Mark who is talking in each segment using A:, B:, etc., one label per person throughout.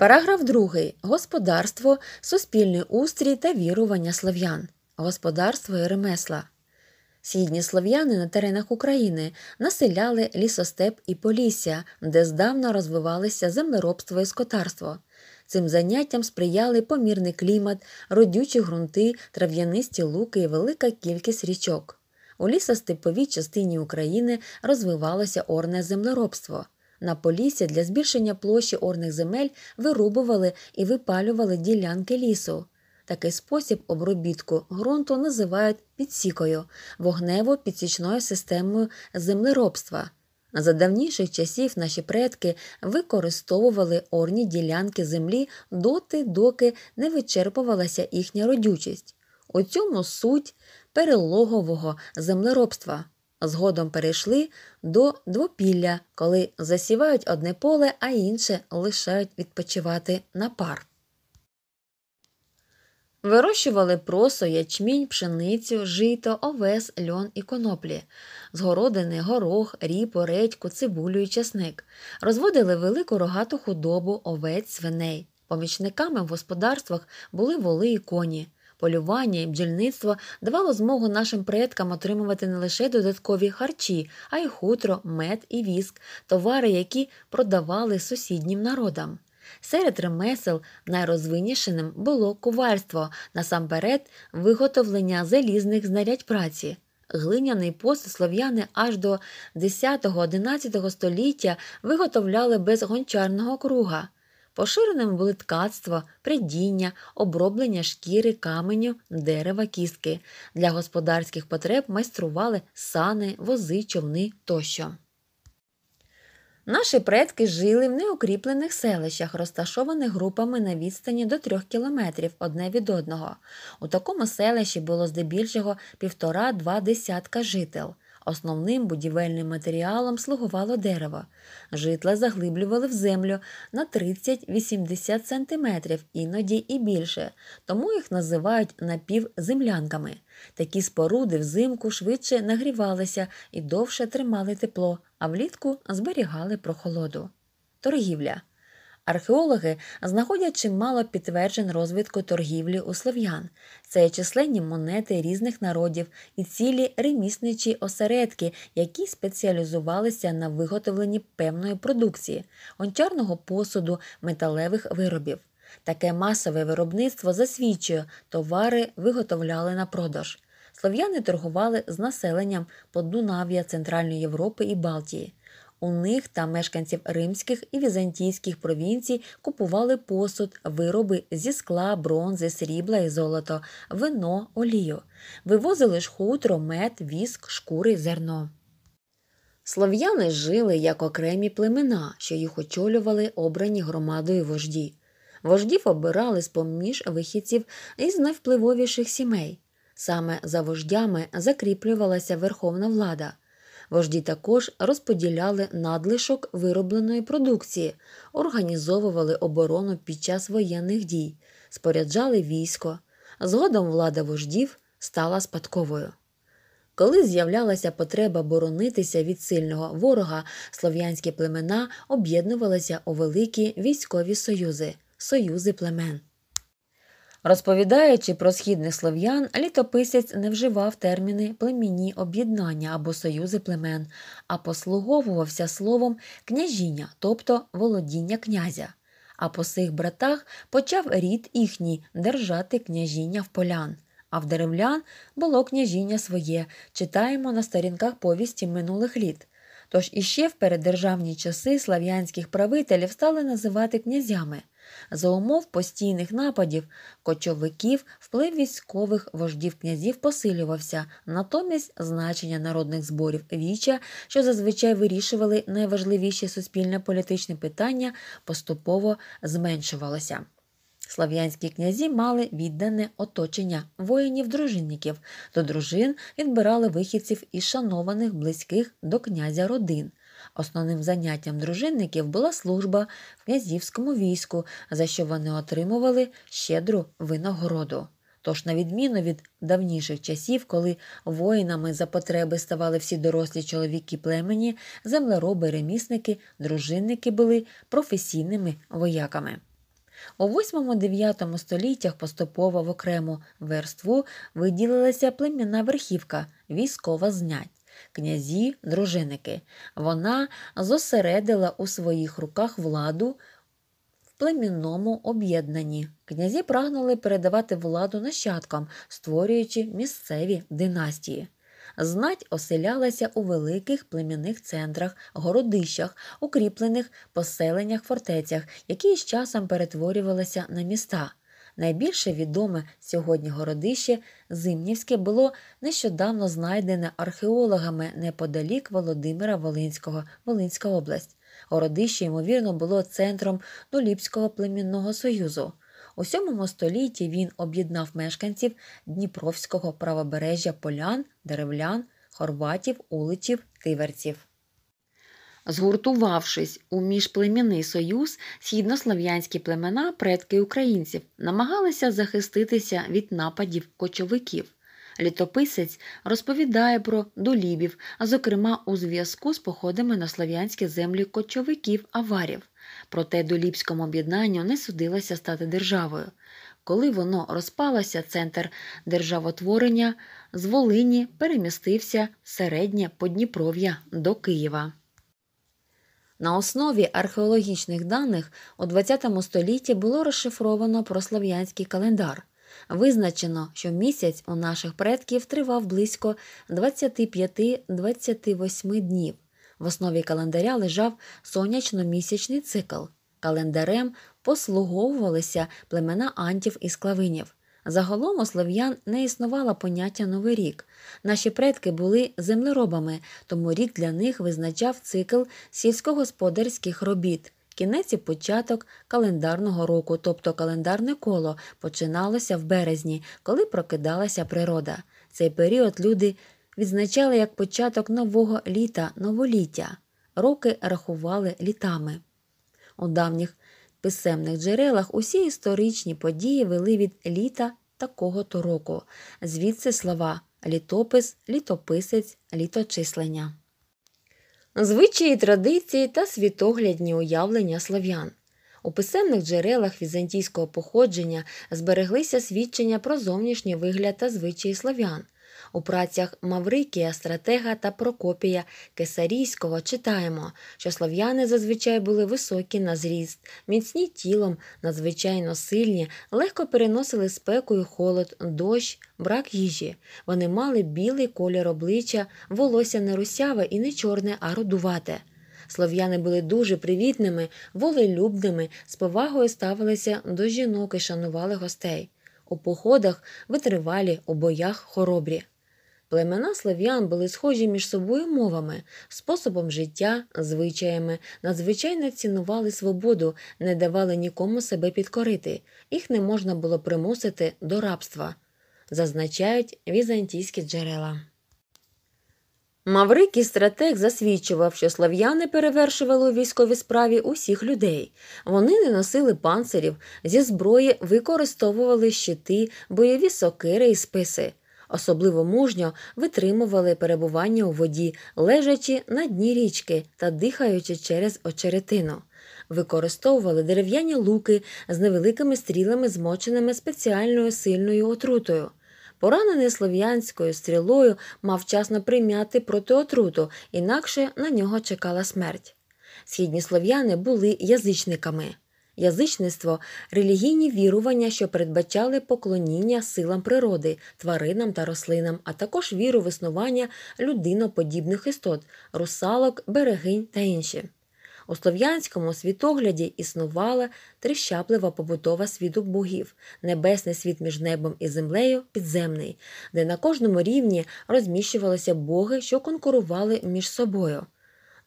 A: Параграф 2. Господарство, суспільний устрій та вірування слов'ян. Господарство і ремесла. Східні слов'яни на теренах України населяли лісостеп і полісся, де здавна розвивалися землеробство і скотарство. Цим заняттям сприяли помірний клімат, родючі ґрунти, трав'янисті луки і велика кількість річок. У лісостеповій частині України розвивалося орне землеробство. На полісі для збільшення площі орних земель вирубували і випалювали ділянки лісу. Такий спосіб обробітку ґрунту називають підсікою вогнево-підсічною системою землеробства. За давніших часів наші предки використовували орні ділянки землі доти, доки не вичерпувалася їхня родючість. У цьому суть перелогового землеробства. Згодом перейшли до двопілля, коли засівають одне поле, а інше лишають відпочивати на пар. Вирощували просо, ячмінь, пшеницю, жито, овес, льон і коноплі, згородини, горох, ріпо, редьку, цибулю і часник. Розводили велику рогату худобу, овець, свиней. Помічниками в господарствах були воли і коні. Полювання і бджільництво давало змогу нашим предкам отримувати не лише додаткові харчі, а й хутро, мед і віск, товари, які продавали сусіднім народам. Серед ремесел найрозвинішеним було кувальство, насамперед виготовлення залізних знарядь праці. Глиняний посуд слов'яни аж до 10-11 століття виготовляли без гончарного круга. Поширеними були ткацтво, придіння, оброблення шкіри, каменю, дерева, кістки. Для господарських потреб майстрували сани, вози, човни тощо. Наші предки жили в неукріплених селищах, розташованих групами на відстані до трьох кілометрів одне від одного. У такому селищі було здебільшого півтора-два десятка жител. Основним будівельним матеріалом слугувало дерево. Житла заглиблювали в землю на 30-80 см, іноді і більше, тому їх називають напівземлянками. Такі споруди взимку швидше нагрівалися і довше тримали тепло, а влітку зберігали прохолоду. Торгівля Археологи знаходять чимало підтверджень розвитку торгівлі у слов'ян. Це численні монети різних народів і цілі ремісничі осередки, які спеціалізувалися на виготовленні певної продукції, гончарного посуду, металевих виробів. Таке масове виробництво засвідчує, товари виготовляли на продаж. Слов'яни торгували з населенням Подунав'я, Центральної Європи і Балтії. У них та мешканців римських і візантійських провінцій купували посуд, вироби зі скла, бронзи, срібла і золото, вино, олію. Вивозили ж хутро, мед, віск, шкури, зерно. Слов'яни жили як окремі племена, що їх очолювали обрані громадою вожді. Вождів обирали з поміж вихідців із найвпливовіших сімей. Саме за вождями закріплювалася верховна влада. Вожді також розподіляли надлишок виробленої продукції, організовували оборону під час воєнних дій, споряджали військо. Згодом влада вождів стала спадковою. Коли з'являлася потреба боронитися від сильного ворога, слов'янські племена об'єднувалися у великі військові союзи союзи племен. Розповідаючи про східних слов'ян, літописець не вживав терміни племінні об'єднання або союзи племен, а послуговувався словом княжіння, тобто володіння князя. А по сих братах почав рід їхній держати княжіння в полян. А в деревлян було княжіння своє, читаємо на сторінках повісті минулих літ. Тож іще в переддержавні часи слав'янських правителів стали називати князями. За умов постійних нападів кочовиків вплив військових вождів князів посилювався, натомість значення народних зборів віча, що зазвичай вирішували найважливіші суспільно політичні питання, поступово зменшувалося. Слав'янські князі мали віддане оточення воїнів-дружинників. До дружин відбирали вихідців із шанованих близьких до князя родин. Основним заняттям дружинників була служба в князівському війську, за що вони отримували щедру винагороду. Тож, на відміну від давніших часів, коли воїнами за потреби ставали всі дорослі чоловіки племені, землероби, ремісники, дружинники були професійними вояками. У 8-9 століттях поступово в окрему верству виділилася племінна верхівка, військова знять. Князі, дружиники. Вона зосередила у своїх руках владу в племінному об'єднанні. Князі прагнули передавати владу нащадкам, створюючи місцеві династії. Знать оселялася у великих племінних центрах, городищах, укріплених поселеннях, фортецях, які з часом перетворювалися на міста. Найбільше відоме сьогодні городище Зимнівське було нещодавно знайдене археологами неподалік Володимира Волинського, Волинська область. Городище, ймовірно, було центром Нуліпського племінного союзу. У VII столітті він об'єднав мешканців Дніпровського правобережжя полян, деревлян, хорватів, уличів, тиверців. Згуртувавшись у міжплем'яний союз, східнослов'янські племена, предки українців, намагалися захиститися від нападів кочовиків. Літописець розповідає про долібів, а зокрема у зв'язку з походами на слов'янські землі кочовиків аварів. Проте доліпському об'єднанню не судилося стати державою. Коли воно розпалося, центр державотворення з Волині перемістився середнє Подніпров'я до Києва. На основі археологічних даних у ХХ столітті було розшифровано прослов'янський календар. Визначено, що місяць у наших предків тривав близько 25-28 днів. В основі календаря лежав сонячно-місячний цикл. Календарем послуговувалися племена антів і склавинів. Загалом у слов'ян не існувало поняття Новий рік. Наші предки були землеробами, тому рік для них визначав цикл сільськогосподарських робіт. Кінець і початок календарного року, тобто календарне коло, починалося в березні, коли прокидалася природа. Цей період люди відзначали як початок нового літа новоліття, роки рахували літами. У давніх писемних джерелах усі історичні події вели від літа такого то року, звідси слова літопис, літописець, літочислення. Звичаї традиції та світоглядні уявлення слов'ян. У писемних джерелах візантійського походження збереглися свідчення про зовнішній вигляд та звичаї слов'ян. У працях Маврикія, Стратега та Прокопія Кесарійського читаємо, що слов'яни зазвичай були високі на зріст, міцні тілом, надзвичайно сильні, легко переносили спеку і холод, дощ, брак їжі. Вони мали білий колір обличчя, волосся не русяве і не чорне, а родувате. Слов'яни були дуже привітними, волелюбними, з повагою ставилися до жінок і шанували гостей. У походах витривалі, у боях хоробрі. Племена слов'ян були схожі між собою мовами, способом життя, звичаями, надзвичайно цінували свободу, не давали нікому себе підкорити, їх не можна було примусити до рабства, зазначають візантійські джерела. Маврикій стратег засвідчував, що слов'яни перевершували у військовій справі усіх людей. Вони не носили панцирів, зі зброї використовували щити, бойові сокири і списи особливо мужньо витримували перебування у воді, лежачи на дні річки та дихаючи через очеретину. Використовували дерев'яні луки з невеликими стрілами, змоченими спеціальною сильною отрутою. Поранений слов'янською стрілою мав вчасно прийняти проти отруту, інакше на нього чекала смерть. Східні слов'яни були язичниками язичництво, релігійні вірування, що передбачали поклоніння силам природи, тваринам та рослинам, а також віру в існування людиноподібних істот, русалок, берегинь та інші. У слов'янському світогляді існувала тріщаплива побутова світу богів, небесний світ між небом і землею підземний, де на кожному рівні розміщувалися боги, що конкурували між собою.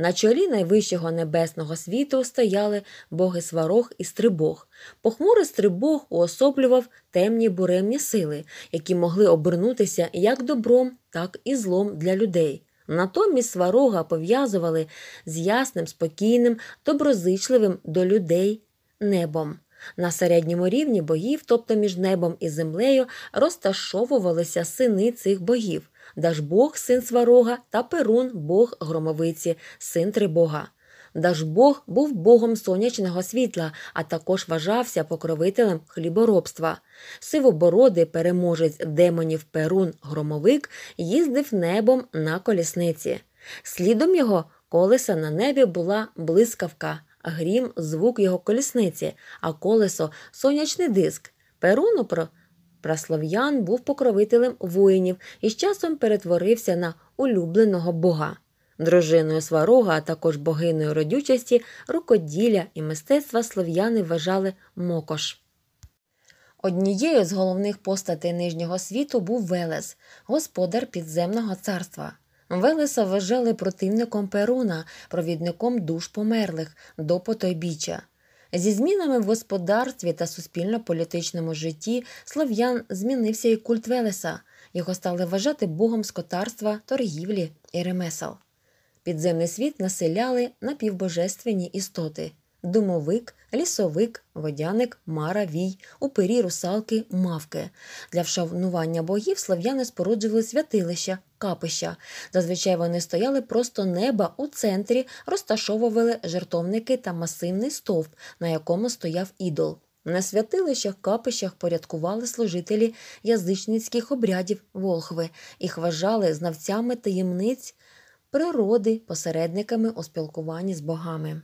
A: На чолі найвищого небесного світу стояли боги сварог і стрибог. Похмурий стрибог уособлював темні буремні сили, які могли обернутися як добром, так і злом для людей. Натомість сварога пов'язували з ясним, спокійним, доброзичливим до людей небом. На середньому рівні богів, тобто між небом і землею, розташовувалися сини цих богів. Дажбог, син сварога, та Перун, бог громовиці, син трибога. Дажбог був богом сонячного світла, а також вважався покровителем хліборобства. Сивобородий переможець демонів Перун Громовик їздив небом на колісниці. Слідом його колеса на небі була блискавка, грім звук його колісниці, а колесо сонячний диск. Перуну про Праслов'ян був покровителем воїнів і з часом перетворився на улюбленого бога. Дружиною сварога, а також богиною родючості, рукоділля і мистецтва слов'яни вважали мокош. Однією з головних постатей нижнього світу був Велес, господар підземного царства. Велеса вважали противником Перуна, провідником душ померлих до потойбіччя. Зі змінами в господарстві та суспільно-політичному житті слов'ян змінився і культ Велеса. Його стали вважати богом скотарства, торгівлі і ремесел. Підземний світ населяли напівбожественні істоти. Думовик, лісовик, водяник, мара, вій, упирі, русалки, мавки. Для вшанування богів слов'яни споруджували святилища, капища. Зазвичай вони стояли просто неба у центрі, розташовували жертовники та масивний стовп, на якому стояв ідол. На святилищах, капищах порядкували служителі язичницьких обрядів волхви, їх вважали знавцями таємниць природи, посередниками у спілкуванні з богами.